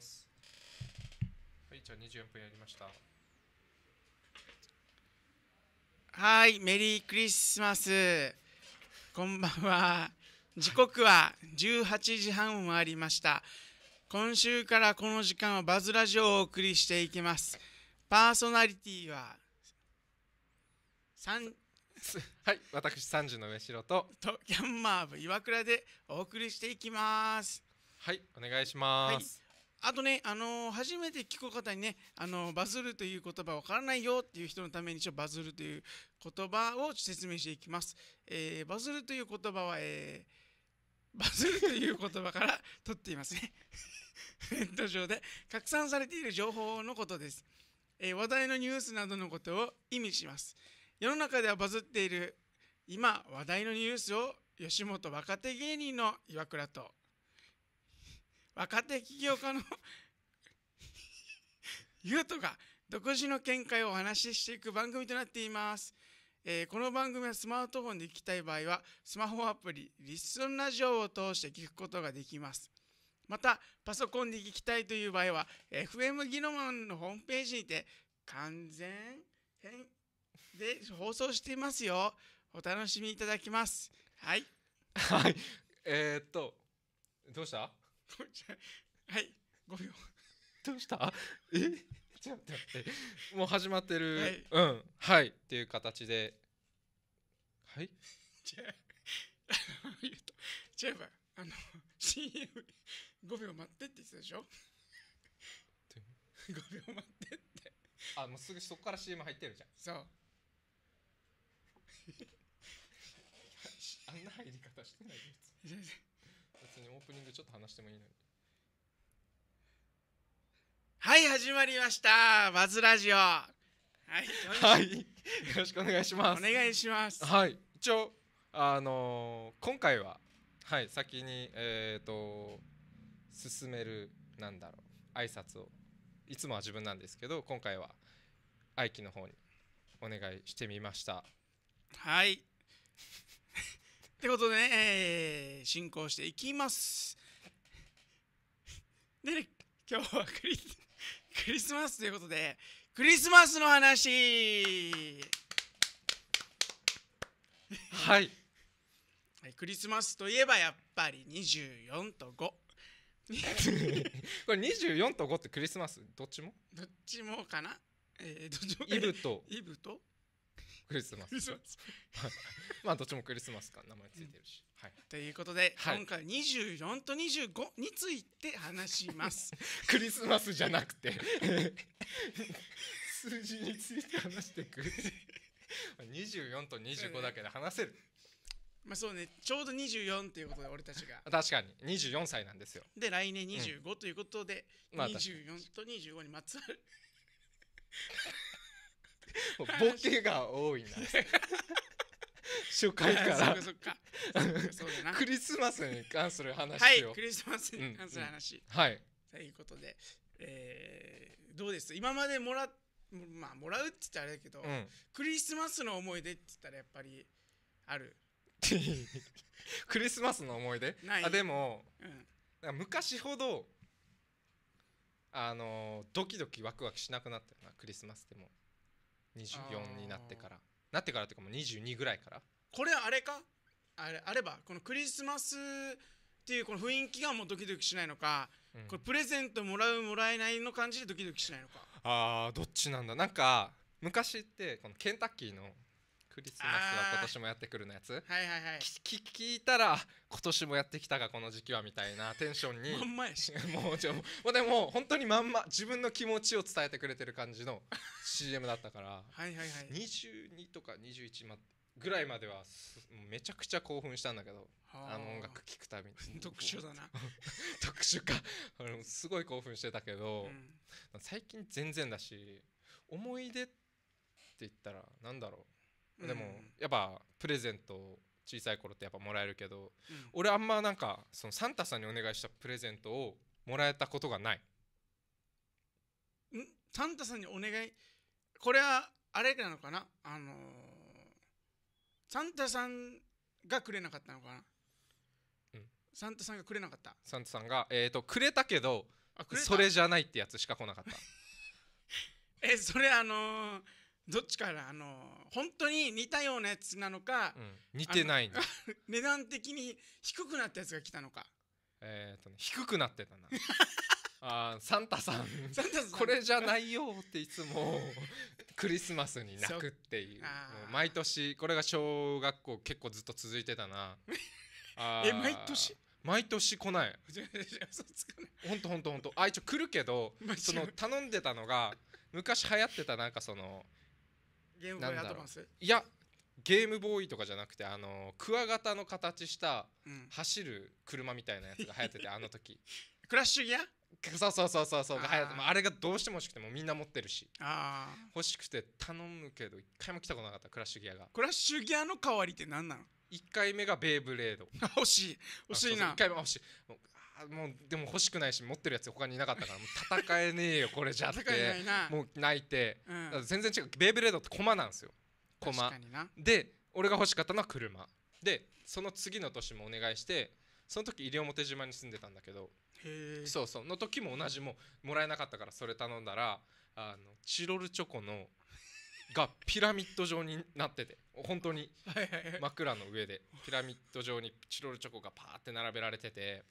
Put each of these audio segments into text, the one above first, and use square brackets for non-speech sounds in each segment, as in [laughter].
ますはいじゃあ24分やりましたはいメリークリスマスこんばんは時刻は18時半を回りました今週からこの時間はバズラジオをお送りしていきますパーソナリティは3 [laughs] はい私三時の上城ととギャンマーブ岩倉でお送りしていきますはいお願いします、はいあとね、あのー、初めて聞く方にね、あのー、バズるという言葉わからないよっていう人のために一応バズるという言葉を説明していきます。えー、バズるという言葉は、えー、バズるという言葉から [laughs] 取っていますね。ネット上で拡散されている情報のことです。え話題のニュースなどのことを意味します。世の中ではバズっている今話題のニュースを吉本若手芸人の岩倉と若手起業家のゆうとが独自の見解をお話ししていく番組となっています、えー、この番組はスマートフォンで聞きたい場合はスマホアプリリスンラジオを通して聞くことができますまたパソコンで聞きたいという場合は FM ギノマンのホームページにて完全編で放送していますよお楽しみいただきますはいはいえー、っとどうした [laughs] はい5秒どうした [laughs] えちょっと待ってもう始まってる、はい、うんはいっていう形ではいじゃあじゃああの CM5 秒待ってって言ってたでしょ5秒待ってってあもうすぐそこから CM 入ってるじゃんそう [laughs] あんな入り方してないですにオープニングちょっと話してもいいのにはい始まりましたバズラジオはいはいよろしくお願いしますお願いしますはい一応あのー今回ははい先にえっ、と進めるなんだろう挨拶をいつもは自分なんですけど今回は愛機の方にお願いしてみましたはいってことでね、えー、進行していきます。[laughs] でね、今日はクリクリスマスということで、クリスマスの話はい。クリスマスといえばやっぱり24と5。これ24と5ってクリスマスどっちもどっちもかな、えー、どっちもイブとイブとクリスマス。まあどっちもクリスマスか名前ついてるし。はい。ということで、今回二十四と二十五について話します。[laughs] クリスマスじゃなくて [laughs] 数字について話してく。二十四と二十五だけで話せる。まあそうね、ちょうど24っていうことで俺たちが確かに24歳なんですよで来年25ということで、うん、24と25にまつわる [laughs] ボケが多いな [laughs] 初回からクリスマスに関する話はいクリスマスに関する話、うんうん、はいということで、えー、どうです今までもらまあもらうって言ったらあれだけど、うん、クリスマスの思い出って言ったらやっぱりある [laughs] クリスマスの思い出あでも、うん、昔ほどあのドキドキワクワクしなくなったよなクリスマスでも24になってからなってからっていうかもう22ぐらいからこれあれかあれあればこのクリスマスっていうこの雰囲気がもうドキドキしないのか、うん、これプレゼントもらうもらえないの感じでドキドキしないのかあーどっちなんだなんか昔ってこのケンタッキーのクリスマスは今年もやってくるのやつ、はいはいはい、聞いたら今年もやってきたがこの時期はみたいなテンションにまんまやし [laughs] もうちょもうでも本当にまんま自分の気持ちを伝えてくれてる感じの CM だったからはいはい、はい、22とか21まぐらいまではめちゃくちゃ興奮したんだけどあの音楽聴くたびに特殊だな [laughs] 特殊かすごい興奮してたけど、うん、最近全然だし思い出って言ったらなんだろうでもやっぱプレゼント小さい頃ってやっぱもらえるけど、うん、俺あんまなんかそのサンタさんにお願いしたプレゼントをもらえたことがないんサンタさんにお願いこれはあれなのかなあのー、サンタさんがくれなかったのかな、うん、サンタさんがくれなかったサンタさんがえっ、ー、とくれたけどそれじゃないってやつしか来なかった [laughs] えそれあのーどっちからあの本当に似たようなやつなのか、うん、似てない [laughs] 値段的に低くなったやつが来たのかえっとね低くなってたな [laughs] あサンタさんサンタさんこれじゃないよっていつもクリスマスに泣くっていう毎年これが小学校結構ずっと続いてたな [laughs] え毎年毎年来ない本当本当本当あ一応来るけどその頼んでたのが昔流行ってたなんかそのゲームボーイアドバンスいやゲームボーイとかじゃなくてあのクワガタの形した走る車みたいなやつが流行ってて、[laughs] あの時クラッシュギアそうそうそうそうそうが流行ってああれがどうしても欲しくてもみんな持ってるし欲しくて頼むけど一回も来たことなかったクラッシュギアがクラッシュギアの代わりって何なの1回目がベイブレード欲 [laughs] しい欲しいな1回目欲しいもうでも欲しくないし持ってるやつ他にいなかったからもう戦えねえよこれじゃってもう泣いて、うん、全然違うベイブレードって駒なんですよ駒で俺が欲しかったのは車でその次の年もお願いしてその時西表島に住んでたんだけどそうそうの時も同じももらえなかったからそれ頼んだらあのチロルチョコのがピラミッド状になってて本当に枕の上でピラミッド状にチロルチョコがパーって並べられてて。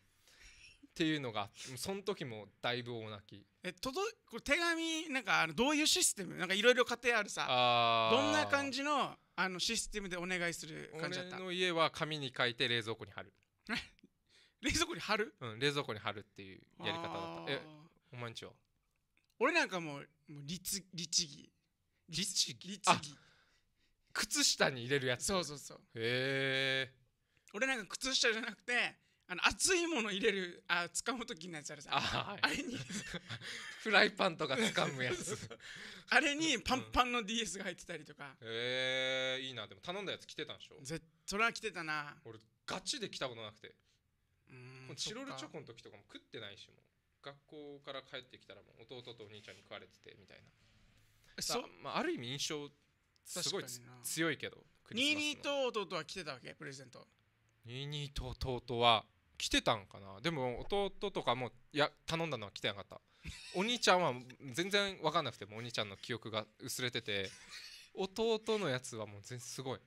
っていうのがその時もだいぶ大泣きえとどこれ手紙なんかあのどういうシステムなんかいろいろ家庭あるさどんな感じのあのシステムでお願いする感じだった俺の家は紙に書いて冷蔵庫に貼る [laughs] 冷蔵庫に貼るうん冷蔵庫に貼るっていうやり方だったえお前んちは俺なんかもうもう律律儀律儀律儀靴下に入れるやつそうそうそうへえ俺なんか靴下じゃなくてあの熱いもの入れるあ掴む時のやつあるさあ,、はい、あれに [laughs] フライパンとか掴むやつ [laughs] あれにパンパンの DS が入ってたりとか、うん、えいいなでも頼んだやつ来てたんでしょぜそれは来てたな俺ガチで来たことなくてうんチロルチョコの時とかも食ってないしも学校から帰ってきたらもう弟とお兄ちゃんに食われててみたいなそう、まあ、ある意味印象すごい強いけどニーと弟は来てたわけプレゼントニーと弟は来てたんかなでも弟とかもいや頼んだのは来てなかった [laughs] お兄ちゃんは全然分かんなくてもお兄ちゃんの記憶が薄れてて弟のやつはもう全然すごい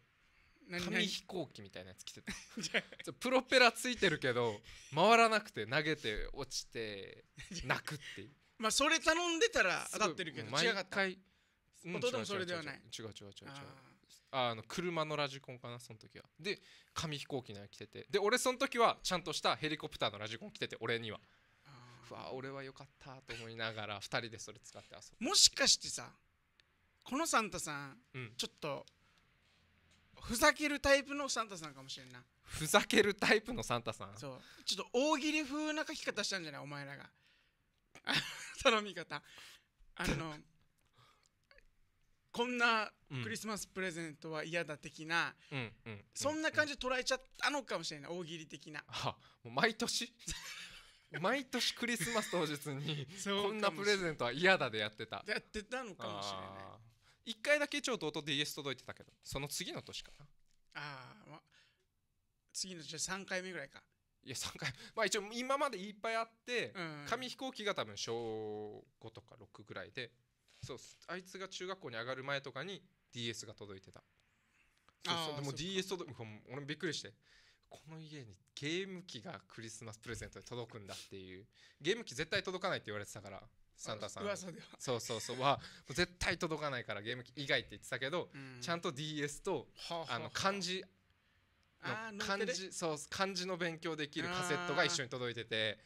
紙飛行機みたいなやつ来てた [laughs] プロペラついてるけど回らなくて投げて落ちて泣くっていうまあそれ頼んでたら当たってるけど毎回、うん、弟もそれではない違う違う違う違うあの車のラジコンかなその時はで紙飛行機のやつ着ててで俺その時はちゃんとしたヘリコプターのラジコン着てて俺にはうわ俺はよかったと思いながら2人でそれ使って遊ぶもしかしてさこのサンタさん、うん、ちょっとふざけるタイプのサンタさんかもしれんなふざけるタイプのサンタさんそうちょっと大喜利風な書き方したんじゃないお前らがその見方あのこんなクリスマスプレゼントは嫌だ的な、うんそんな感じで捉えちゃったのかもしれない大喜利的なもう毎年 [laughs] 毎年クリスマス当日にこんなプレゼントは嫌だでやってたやってたのかもしれない一回だけちょど音でイエス届いてたけどその次の年かなあま、次のじゃ3回目ぐらいかいや3回まあ一応今までいっぱいあって、うん、紙飛行機が多分小5とか6ぐらいでそうあいつが中学校に上がる前とかに DS が届いてたそうでも DS 届く俺もびっくりしてこの家にゲーム機がクリスマスプレゼントで届くんだっていうゲーム機絶対届かないって言われてたからサンタさん噂ではそうそうそうは絶対届かないからゲーム機以外って言ってたけど、うん、ちゃんと DS と、はあ、あの漢字の漢字そう漢字の勉強できるカセットが一緒に届いてて、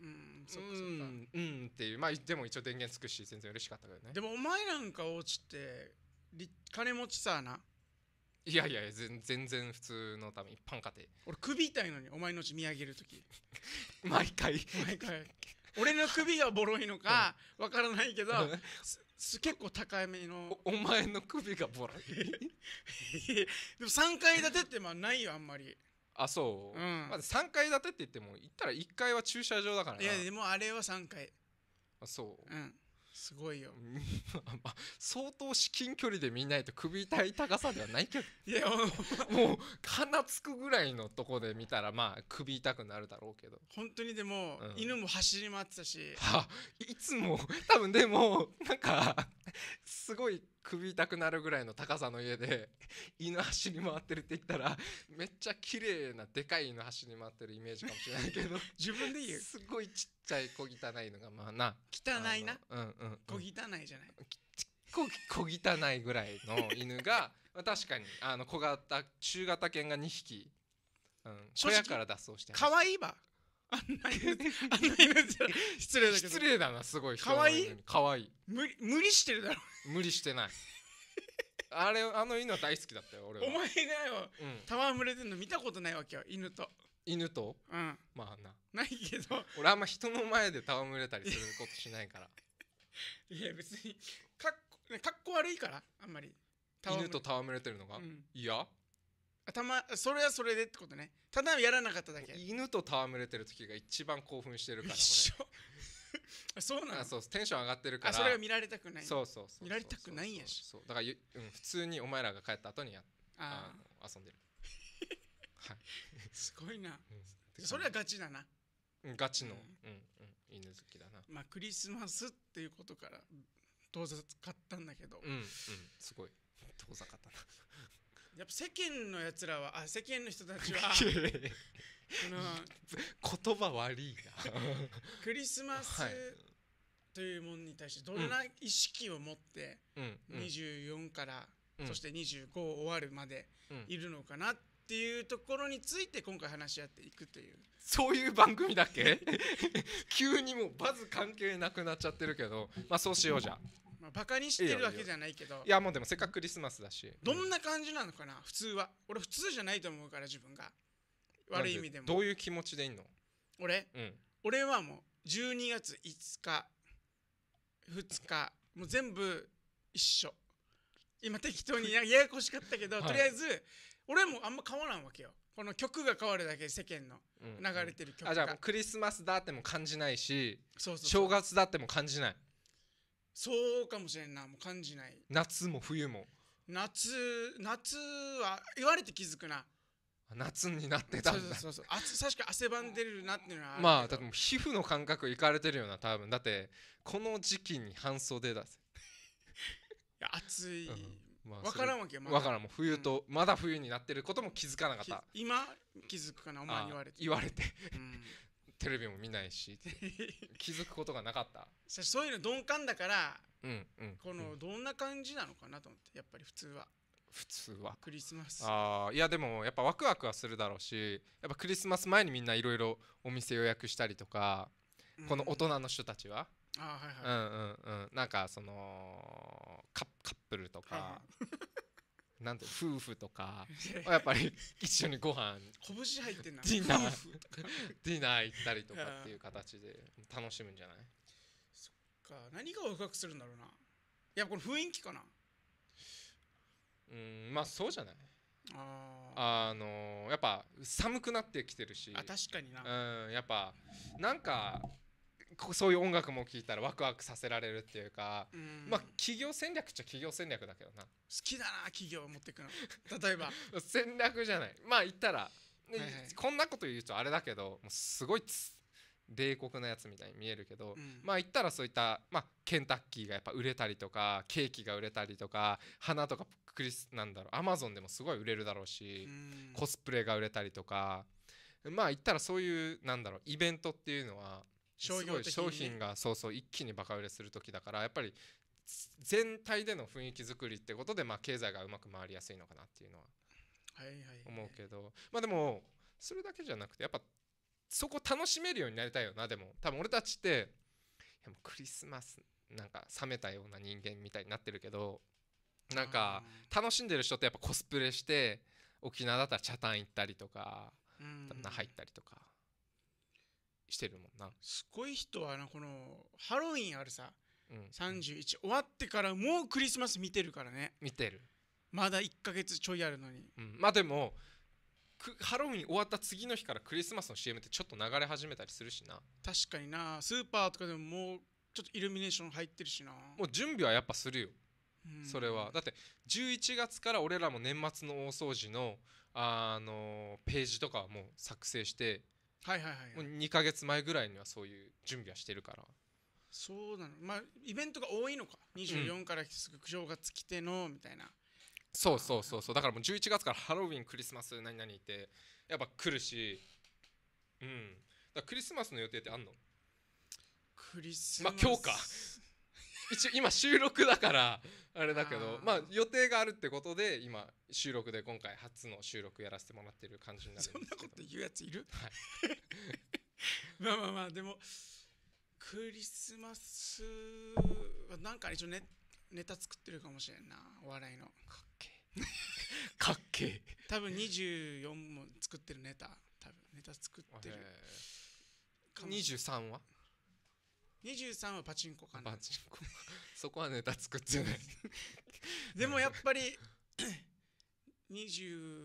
うん、そっかそっかうんうんっていうまあでも一応電源つくし全然嬉しかったけどねでもお前なんか落ちてり金持ちさないやいや全全然普通の多分一般家庭俺首痛いのにお前のうち見上げる時 [laughs] 毎回毎回俺の首がボロいのかわからないけど、すす結構高めのおお前の首がボロい [laughs] でも3階建てってまあないよあんまりあそう、うん、まず3階建てって言っても行ったら1階は駐車場だからいやでもあれは3階あそううんすごいよ [laughs] 相当至近距離で見ないと首痛い高さではないけど [laughs] いやもう鼻つくぐらいのとこで見たらまあ首痛くなるだろうけど本当にでも、うん、犬も走り回ってたしいつも多分でもなんかすごい首痛くなるぐらいの高さの家で [laughs] 犬走り回ってるって言ったらめっちゃ綺麗なでかい犬走り回ってるイメージかもしれないけど [laughs] 自分で言うすごいちっちゃい小汚いのがまあな汚いな、うんうん、うん、小汚いじゃない小小汚いぐらいの犬が [laughs] 確かにあの小型中型犬が2匹、うん、小屋から脱走してかわいいわあんな犬 [laughs] あんな犬失礼だけど失礼だなすごい可愛い可愛い無理無理してるだろ無理してない [laughs] あれあの犬大好きだったよ俺はお前がよ、戯れてんの見たことないわけよ犬と犬と、うん、まあなないけど俺あんま人の前で戯れたりすることしないから [laughs] いや別にかっこかっこ悪いからあんまり犬と戯れてるのが、嫌。いやたまそれはそれでってことねただやらなかっただけ犬と戯れてる時が一番興奮してるから一緒 [laughs] そうなのそうテンション上がってるからそれが見られたくないそうそうそう見られたくないんやしだから、うん、普通にお前らが帰った後にやああ遊んでる [laughs] はい、すごいな、うん、それはガチだな、ガチの、うんうん犬好きだなまあクリスマスっていうことから遠ざかったんだけど、うんうん、すごい遠ざかったなやっぱ世間のやつらはあ世間の人たちは [laughs] の言葉悪いなクリスマス、というものに対してどんな意識を持って24から、うん、そして25終わるまでいるのかなっていうところについて今回話し合っていくというそういう番組だっけ [laughs] 急にもうバズ関係なくなっちゃってるけどまあそうしようじゃまあ、バカにしてるわけじゃないけどいやもうでもせっかくクリスマスだしどんな感じなのかな、普通は俺普通じゃないと思うから自分が悪い意味でもどういう気持ちでいんの俺、うん、俺はもう12月5日2日もう全部一緒今適当に [laughs] ややこしかったけど、はい、とりあえず俺もあんま変わらんわけよこの曲が変わるだけ世間の流れてる曲が、うんうん、あじゃあクリスマスだっても感じないし正月だっても感じないそうかもしれんなもう感じない夏も冬も夏夏は言われて気づくな夏になってたんだそうそうそう確か汗ばんでるなっていうのはまあ多分皮膚の感覚いかれてるよな多分だってこの時期に半袖だぜ [laughs] いや暑い、うんまあ、分からんわけま分からんもう冬と、うん、まだ冬になってることも気づかなかった今気づくかなお前言われて言われて、うんテレビも見ないし [laughs] 気づくことがなかったそういうの鈍感だから、うんうん、このどんな感じなのかなと思ってやっぱり普通は普通はクリスマスああいやでもやっぱワクワクはするだろうしやっぱクリスマス前にみんないろいろお店予約したりとか、この大人の人たちはあはいはいうんうんうんなんかそのカップルとか、はいはいなんと夫婦とか [laughs] やっぱり一緒にご飯拳入ってんなディナーディナー行ったりとかっていう形で楽しむんじゃないそっか何がワクワクするんだろうなやっぱこの雰囲気かなうんまあそうじゃないああのやっぱ寒くなってきてるしあ確かになうんやっぱなんかそういう音楽も聴いたらワクワクさせられるっていうか、うまあ企業戦略っちゃ企業戦略だけどな好きだな企業を持ってくの例えば [laughs] 戦略じゃないまあ言ったら、はいはい、こんなこと言うとあれだけどもうすごい冷酷なやつみたいに見えるけど、うん、まあ言ったらそういった、まあ、ケンタッキーがやっぱ売れたりとかケーキが売れたりとか花とかクリスなんだろうアマゾンでもすごい売れるだろうし、うコスプレが売れたりとかまあ言ったらそういうなんだろうイベントっていうのは商業商品がそうそう一気にバカ売れする時だからやっぱり全体での雰囲気作りってことで、まあ、経済がうまく回りやすいのかなっていうのは思うけど、まあでもそれだけじゃなくてやっぱそこ楽しめるようになりたいよなでも多分俺たちってでもクリスマスなんか冷めたような人間みたいになってるけどなんか楽しんでる人ってやっぱコスプレして沖縄だったら北谷行ったりとか多分入ったりとか。してるもんなすごい人はなこのハロウィンあるさ、うん、31終わってからもうクリスマス見てるからね見てるまだ1か月ちょいあるのに、うん、まあでもハロウィン終わった次の日からクリスマスの CM ってちょっと流れ始めたりするしな確かになスーパーとかでももうちょっとイルミネーション入ってるしなもう準備はやっぱするよ、それはだって11月から俺らも年末の大掃除のあのページとかはもう作成してはいはいはい、はい、もう2か月前ぐらいにはそういう準備はしてるからそうなのまあイベントが多いのか24からすぐ正月来ての、みたいなそうそうそうそうだからもう11月からハロウィンクリスマス何々ってやっぱ来るしうんだクリスマスの予定ってあんのクリスマスまあ今日か一応今収録だからあれだけどまあ予定があるってことで今収録で今回初の収録やらせてもらってる感じになるそんなこと言うやついる、はい、[laughs] まあまあまあでもクリスマスはなんか一応ネネタ作ってるかもしれんなお笑いのかっけえかっけえ多分24も作ってるネタ多分ネタ作ってる23は23はパチンコかなパチンコ [laughs] そこはネタ作ってない [laughs] でもやっぱり28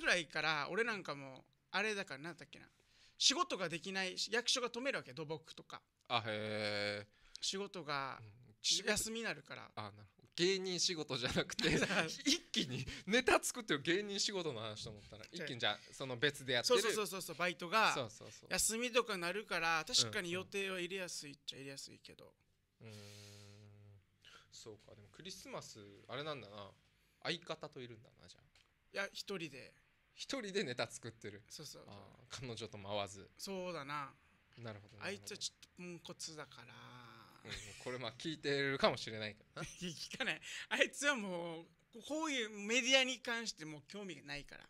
[coughs] ぐらいから俺なんかもあれだからなんだっけな仕事ができない役所が止めるわけ土木とかあへえ仕事が休みになるからあなる芸人仕事じゃなくて [laughs] 一気にネタ作ってる芸人仕事の話と思ったら一気にじゃその別でやってるそうそうそうそうバイトが休みとかなるから確かに予定は入れやすいっちゃ入れやすいけどうんそうかでもクリスマスあれなんだな相方といるんだなじゃあいや一人で一人でネタ作ってるそうそう彼女と回わずそうだななるほどあいつはちょっとポンコツだからこれまあ聞いてるかもしれないな [laughs] 聞かないあいつはもうこういうメディアに関してもう興味がないから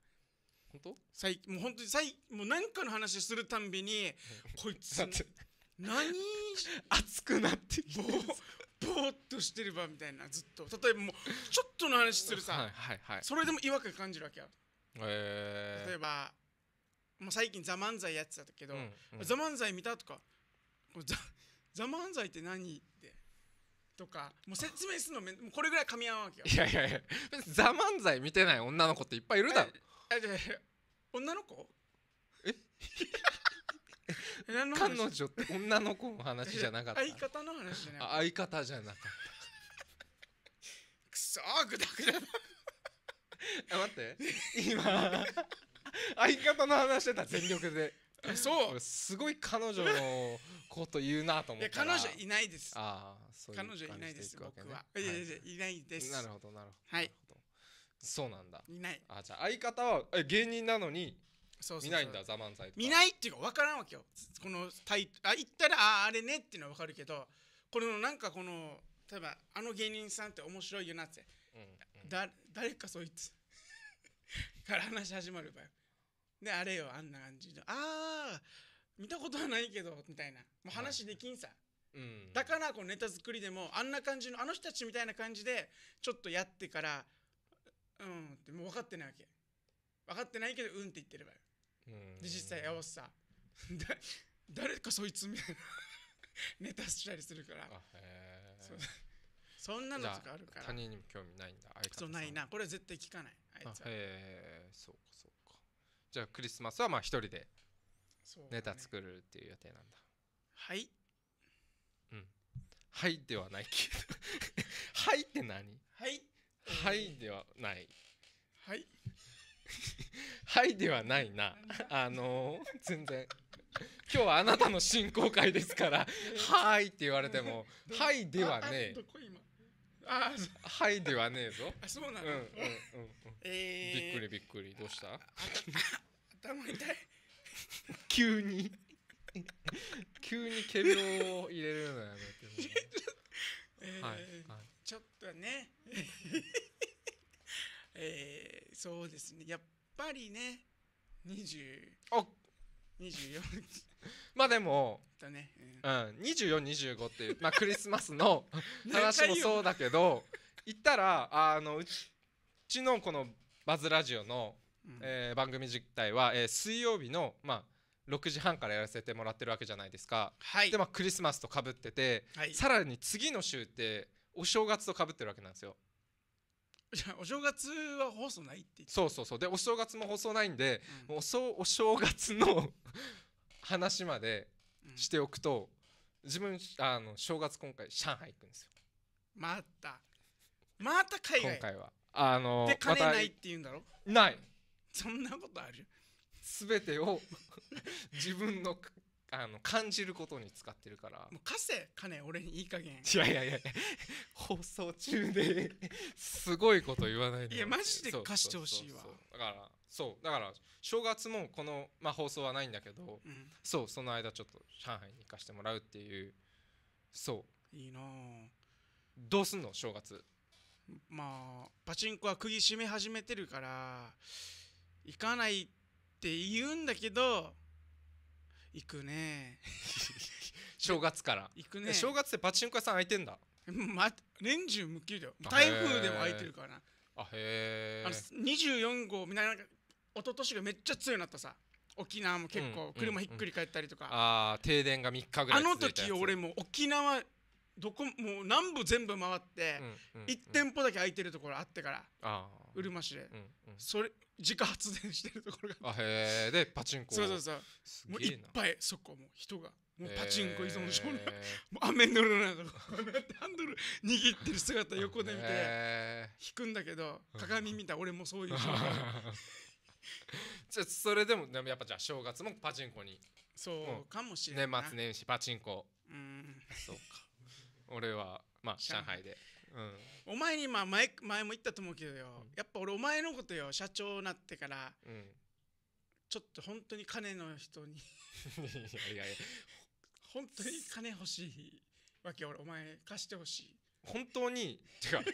本当最もう本当に最もう何かの話するたんびに [laughs] こいつ何 [laughs] 熱くなってきてぼーっとしてればみたいなずっと例えばもうちょっとの話するさ、はいはいはい、それでも違和感感じるわけよ、えー、例えばもう最近「ザ漫才やってたけど「うんうん、ザ漫才見た?」とか「「ザ・漫才って何?」ってとかもう説明するのめもうこれぐらい噛み合んわけよいやいやいや別にザ・漫才見てない女の子っていっぱいいるだろえ、いやいや女の子え何の彼女って女の子の話じゃなかった相方の話じゃない相方じゃなかったくそーグダグダあ待って今相方の話してた全力でそう [laughs] すごい彼女のこと言うなと思って彼女いないですああそういう、ね、彼女いないです僕は、い、やいやいないですなるほどなるほどはいそうなんだいないあじゃあ相方はえ芸人なのにそう見ないんだザ・漫才とか見ないっていうか分からんわけよこのタイあ言ったらああれねっていうのは分かるけどこのなんかこの例えばあの芸人さんって面白いよなって、うんうん、だ誰かそいつ [laughs] から話し始まる場よで、あれよ、あんな感じで、ああ、見たことはないけど、みたいな。もう話できんさ。はいうん、だからこネタ作りでもあんな感じのあの人たちみたいな感じでちょっとやってからうんってもう分かってないわけ分かってないけどうんって言ってればよ、うん、で実際やおせさ [laughs] 誰かそいつみたいなネタしたりするからあへそそんなのとかあるから他人にも興味ないんだあいつそうないなこれ絶対聞かないあいつはへえそうかそうじゃあクリスマスはまあ一人でネタ作るっていう予定なんだ、ね、はいうんはいではないけど [laughs] はいって何はいはいではないはいはいではないなあのー、全然今日はあなたの進行会ですから「[laughs] はい」って言われても「はい」ではねえああはいではねえぞあそうなの、うんうんうんえー、びっくりびっくりどうした頭痛い急に急に仮病を入れるのやめてえー、はい、はい、ちょっとね [laughs] えー、そうですねやっぱりね20あ24まあでも、ねうん、2425っていう、まあ、クリスマスの [laughs] 話もそうだけど行ったらあのうちのこのバズラジオの、うん、えー、番組自体は、えー、水曜日のまあ6時半からやらせてもらってるわけじゃないですか、はい、でまあクリスマスとかぶってて、はい、さらに次の週ってお正月とかぶってるわけなんですよ。お正月は放送ないって言ってそうそうそうでお正月も放送ないんで、うん、おそお正月の話までしておくと、自分あの正月今回上海行くんですよまたまた海外今回はあので金ないって言うんだろ、ま、ないそんなことある全てを [laughs] 自分のあの感じることに使ってるからもう貸せ金俺にいい加減いやいやいや放送中で [laughs] すごいこと言わないでいやマジで貸してほしいわだからそうだから正月もこの、まあ、放送はないんだけど、うん、そうその間ちょっと上海に行かしてもらうっていうそういいなどうすんの正月まあパチンコは釘締め始めてるから行かないって言うんだけど行くね [laughs] 正月から行くね正月でパチンコ屋さん開いてんだ、ま、年中無休だよ台風でも開いてるからなあへえ24号みんと一昨年がめっちゃ強くなったさ沖縄も結構車ひっくり返ったりとか、うんうんうん、ああ停電が3日ぐらいあの時俺も沖縄どこもう南部全部回って、1店舗だけ空いてるところあってからああうるま市で、それ自家発電してるところがあへえでパチンコそうそうそうもういっぱいそこもう人がもうパチンコ依存症の、えー、もう雨のるなとかハンドル握ってる姿横で見て引くんだけど鏡見た俺もそういう [laughs] じゃそれでもでもやっぱじゃ正月もパチンコにそうかもしれない年末年始パチンコうんそうか俺はまあ上海でうん、お前にまあ前前も言ったと思うけどよ、うん、やっぱ俺お前のことよ社長になってから、うん、ちょっと本当に金の人に [laughs] いやいや本当に金欲しいわけ俺お前貸してほしい本当にいうラジ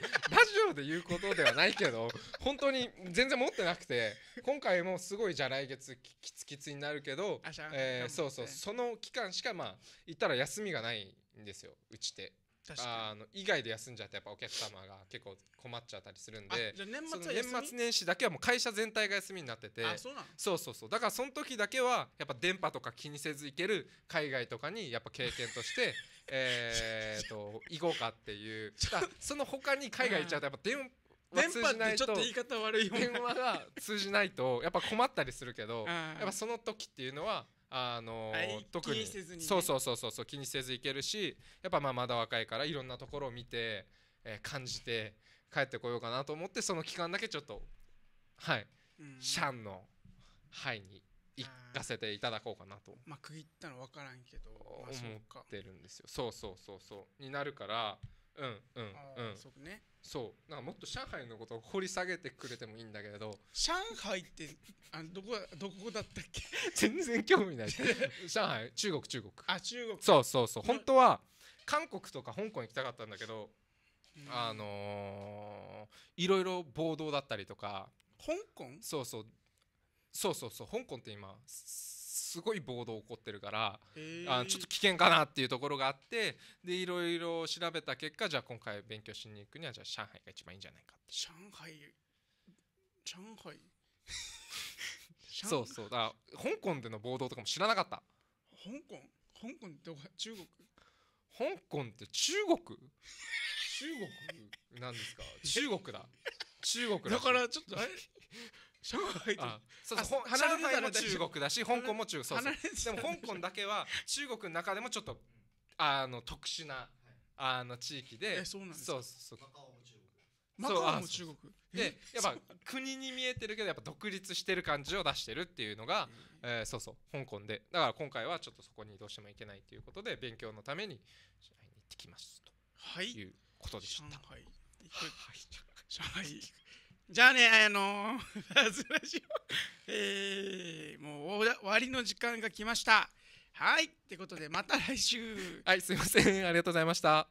オで言うことではないけど本当に全然持ってなくて今回もすごいじゃあ来月きつきつになるけど、えー、そうそうその期間しかまあ言ったら休みがないんですようちってあの以外で休んじゃってやっぱお客様が結構困っちゃったりするんで年末年始だけはもう会社全体が休みになっててそうそうそうだからその時だけはやっぱ電波とか気にせず行ける海外とかにやっぱ経験として [laughs] えっと行こうかっていうその他に海外行っちゃうとやっぱ電電波ってちょっと言い方悪い電話が通じないとやっぱ困ったりするけどやっぱその時っていうのはあの特にそうそうそうそう気にせずいけるしやっぱまあまだ若いからいろんなところを見て、え感じて帰ってこようかなと思ってその期間だけちょっとはい、シャンの範囲に行かせていただこうかなとまあ区切ったの分からんけど、まあ、思ってるんですよそうそうそうそうになるからうんうんうんそうねそうなんかもっと上海のことを掘り下げてくれてもいいんだけれど上海ってあどこどこだったっけ [laughs] 全然興味ない上海中国中国あ中国そうそうそう本当は韓国とか香港行きたかったんだけど、うん、あのー、いろいろ暴動だったりとか香港そうそうそうそうそう香港って今すごい暴動起こってるから、あちょっと危険かなっていうところがあってでいろいろ調べた結果じゃあ今回勉強しに行くにはじゃあ上海が一番いいんじゃないかって上海上海 [laughs] そうそうだ香港での暴動とかも知らなかった香港香港ってどこ中国香港って中国中国なんですか中国だ中国だからちょっとあれ上海とそうそう離れてたら中国だし [laughs] 香港も中国そうそうでも香港だけは中国の中でもちょっとあの特殊なあの地域でそうそうそうマカオも中国でやっぱ国に見えてるけどやっぱ独立してる感じを出してるっていうのが、えー、そうそう香港でだから今回はちょっとそこにどうしてもいけないということで勉強のために上海に行ってきますと、はい、いうことでした。上海 [laughs] 上海じゃあね、あのー、[laughs] えー、もう終わりの時間が来ました。はい、ってことで、また来週。はい、すいません、ありがとうございました。